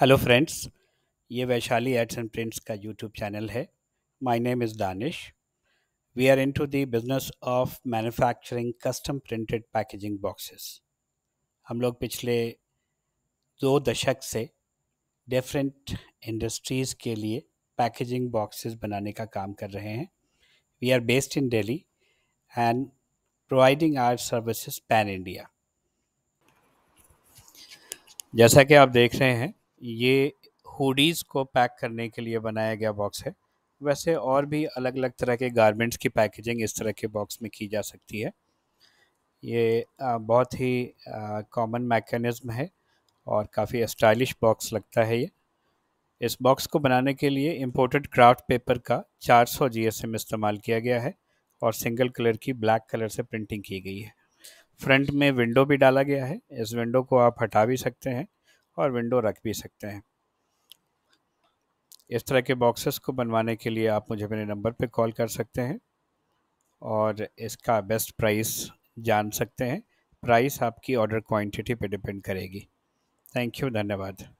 hello friends ये Vaishali ads and prints का YouTube channel है my name is Danish we are into the business of manufacturing custom printed packaging boxes हम लोग पिछले दो दशक से डिफरेंट इंडस्ट्रीज़ के लिए पैकेजिंग बॉक्सेस बनाने का काम कर रहे हैं we are based in Delhi and providing our services pan India जैसा कि आप देख रहे हैं ये हुडीज़ को पैक करने के लिए बनाया गया बॉक्स है वैसे और भी अलग अलग तरह के गारमेंट्स की पैकेजिंग इस तरह के बॉक्स में की जा सकती है ये बहुत ही कॉमन मैकेनिज़्म है और काफ़ी स्टाइलिश बॉक्स लगता है ये इस बॉक्स को बनाने के लिए इम्पोर्टेड क्राफ्ट पेपर का 400 जीएसएम इस्तेमाल किया गया है और सिंगल कलर की ब्लैक कलर से प्रिंटिंग की गई है फ्रंट में विंडो भी डाला गया है इस विंडो को आप हटा भी सकते हैं और विंडो रख भी सकते हैं इस तरह के बॉक्सेस को बनवाने के लिए आप मुझे मेरे नंबर पर कॉल कर सकते हैं और इसका बेस्ट प्राइस जान सकते हैं प्राइस आपकी ऑर्डर क्वांटिटी पे डिपेंड करेगी थैंक यू धन्यवाद